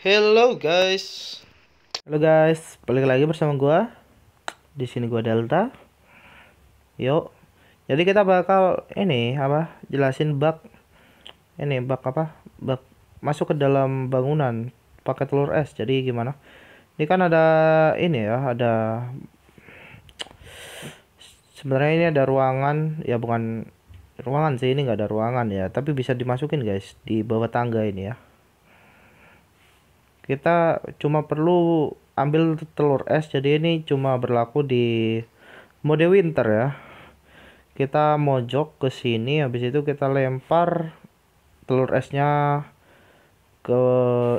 Hello guys. Halo guys, balik lagi bersama gua. Di sini gua Delta. Yo, Jadi kita bakal ini apa? Jelasin bug ini bug apa? Bug masuk ke dalam bangunan pakai telur es. Jadi gimana? Ini kan ada ini ya, ada sebenarnya ini ada ruangan ya bukan ruangan sih ini nggak ada ruangan ya tapi bisa dimasukin guys di bawah tangga ini ya kita cuma perlu ambil telur es jadi ini cuma berlaku di mode winter ya kita mojok ke sini habis itu kita lempar telur esnya ke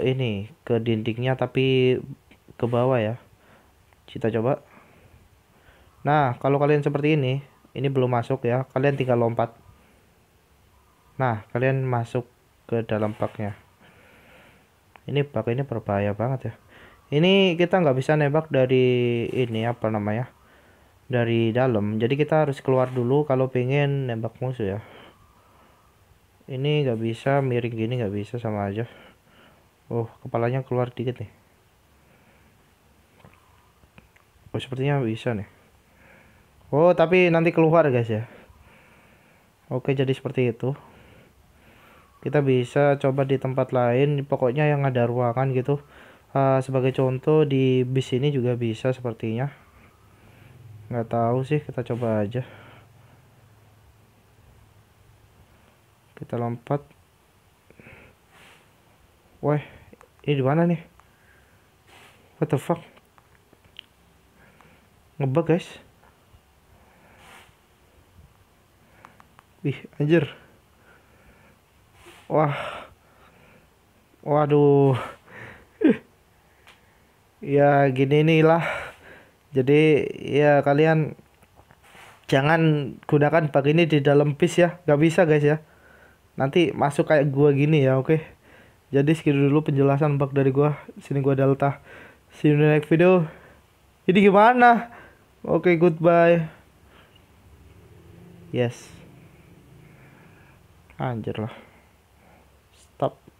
ini ke dindingnya tapi ke bawah ya kita coba nah kalau kalian seperti ini ini belum masuk ya kalian tinggal lompat nah kalian masuk ke dalam paknya ini bug ini berbahaya banget ya ini kita nggak bisa nebak dari ini apa namanya dari dalam jadi kita harus keluar dulu kalau pengen nembak musuh ya ini nggak bisa miring gini nggak bisa sama aja oh kepalanya keluar dikit nih oh sepertinya bisa nih oh tapi nanti keluar guys ya oke jadi seperti itu kita bisa coba di tempat lain pokoknya yang ada ruangan gitu uh, sebagai contoh di bis ini juga bisa sepertinya nggak tahu sih kita coba aja kita lompat wah ini di mana nih what the fuck ngebug guys wih anjir wah waduh ya gini inilah jadi ya kalian jangan gunakan bug ini di dalam pis ya gak bisa guys ya nanti masuk kayak gua gini ya oke jadi segitu dulu penjelasan bug dari gua sini gua Delta see you in the next video jadi gimana oke goodbye yes anjir lah Pop.